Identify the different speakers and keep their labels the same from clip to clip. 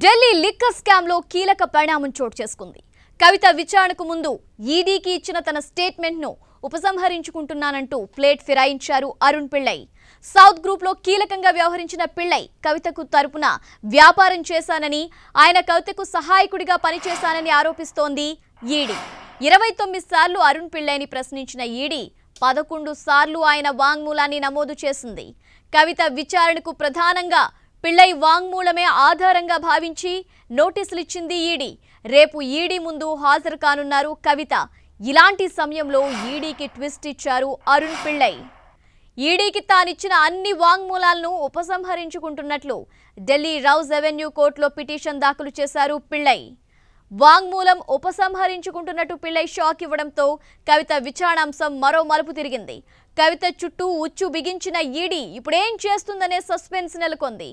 Speaker 1: Delhi liquor స్కామ్లో కీలక పరిణామం చోటు చేసుకుంది కవిత విచారణకు ముందు ఈడీకి ఇచ్చిన తన స్టేట్మెంట్ను ఉపసంహరించుకుంటున్నానంటూ ప్లేట్ ఫిరాయించారు అరుణ్ పిళ్ళై సౌత్ గ్రూప్లో కీలకంగా వ్యవహరించిన పిళ్ళై కవితకు తరపున వ్యాపారం చేశానని ఆయన కవితకు సహాయకుడిగా పనిచేశానని ఆరోపిస్తోంది ఈడీ ఇరవై తొమ్మిది సార్లు అరుణ్ పిళ్ళైని ప్రశ్నించిన ఈడీ పదకొండు సార్లు ఆయన వాంగ్మూలాన్ని నమోదు చేసింది కవిత విచారణకు ప్రధానంగా పిళ్లై వాంగ్మూలమే ఆధారంగా భావించి నోటీసులు ఇచ్చింది ఈడీ రేపు ఈడీ ముందు హాజరు కానున్నారు కవిత ఇలాంటి సమయంలో ఈడీకి ట్విస్ట్ ఇచ్చారు అరుణ్ పిళ్లై ఈడీకి తానిచ్చిన అన్ని వాంగ్మూలాలను ఉపసంహరించుకుంటున్నట్లు ఢిల్లీ రౌజ్ రెవెన్యూ కోర్టులో పిటిషన్ దాఖలు చేశారు పిళ్లై వాంగ్మూలం ఉపసంహరించుకుంటున్నట్టు పిళ్ళై షాక్ ఇవ్వడంతో కవిత విచారణాంశం మరో మలుపు తిరిగింది కవిత చుట్టూ ఉచ్చు బిగించిన ఈడీ ఇప్పుడేం చేస్తుందనే సస్పెన్స్ నెలకొంది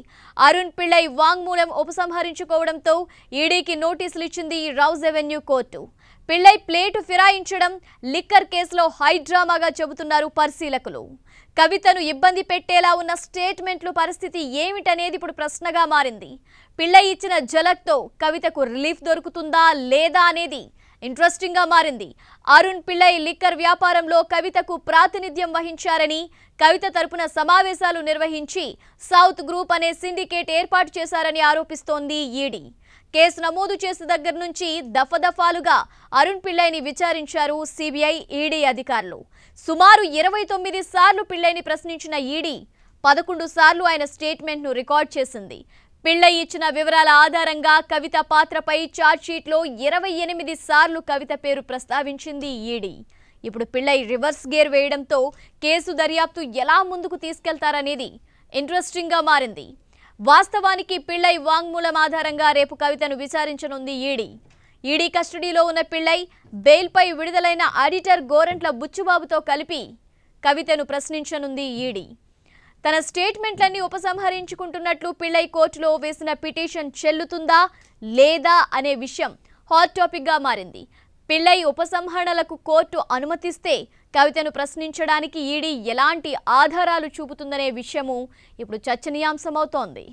Speaker 1: అరుణ్ పిళ్ళై వాంగ్మూలం ఉపసంహరించుకోవడంతో ఈడీకి నోటీసులు ఇచ్చింది Rouse revenue court Pillai plate ఫిరాయించడం లిక్కర్ కేసులో హైడ్రామాగా చెబుతున్నారు పరిశీలకులు కవితను ఇబ్బంది పెట్టేలా ఉన్న స్టేట్మెంట్లు పరిస్థితి ఏమిటనేది ఇప్పుడు ప్రశ్నగా మారింది పిళ్ళై ఇచ్చిన జలక్తో కవితకు రిలీఫ్ దొరుకుతుందా లేదా అనేది ఇంట్రెస్టింగ్ గా మారింది అరుణ్ పిళ్ళై లిక్కర్ వ్యాపారంలో కవితకు ప్రాతినిధ్యం వహించారని కవిత తరపున సమావేశాలు నిర్వహించి సౌత్ గ్రూప్ అనే సిండికేట్ ఏర్పాటు చేశారని ఆరోపిస్తోంది ఈడీ కేసు నమోదు చేసిన దగ్గర నుంచి దఫదఫాలుగా అరుణ్ పిళ్ళైని విచారించారు సిబిఐ ఈడీ అధికారులు సుమారు ఇరవై తొమ్మిది సార్లు పిళ్ళైని ప్రశ్నించిన ఈడీ పదకొండు సార్లు ఆయన స్టేట్మెంట్ను రికార్డ్ చేసింది పిళ్ల ఇచ్చిన వివరాల ఆధారంగా కవిత పాత్రపై ఛార్జ్షీట్లో ఇరవై ఎనిమిది సార్లు కవిత పేరు ప్రస్తావించింది ఈడీ ఇప్పుడు పిళ్లై రివర్స్ గేర్ వేయడంతో కేసు దర్యాప్తు ఎలా ముందుకు తీసుకెళ్తారనేది ఇంట్రెస్టింగ్గా మారింది వాస్తవానికి పిళ్లై వాంగ్మూలం ఆధారంగా రేపు కవితను విచారించనుంది ఈడీ ఈడీ కస్టడీలో ఉన్న పిళ్లై బెయిల్పై విడుదలైన ఆడిటర్ గోరంట్ల బుచ్చుబాబుతో కలిపి కవితను ప్రశ్నించనుంది ఈడీ తన స్టేట్మెంట్లన్నీ ఉపసంహరించుకుంటున్నట్లు పిళ్ళై కోర్టులో వేసిన పిటిషన్ చెల్లుతుందా లేదా అనే విషయం హాట్ టాపిక్గా మారింది పిళ్ళై ఉపసంహరణలకు కోర్టు అనుమతిస్తే కవితను ప్రశ్నించడానికి ఈడీ ఎలాంటి ఆధారాలు చూపుతుందనే విషయము ఇప్పుడు చర్చనీయాంశమవుతోంది